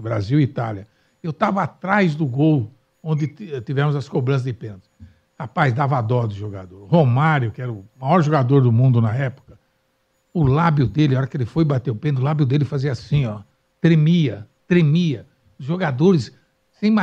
Brasil e Itália. Eu estava atrás do gol onde eh, tivemos as cobranças de pênalti. Rapaz, dava dó do jogador. Romário, que era o maior jogador do mundo na época, o lábio dele, a hora que ele foi bater o pênalti, o lábio dele fazia assim, ó. Tremia, tremia. Os jogadores, sem mais.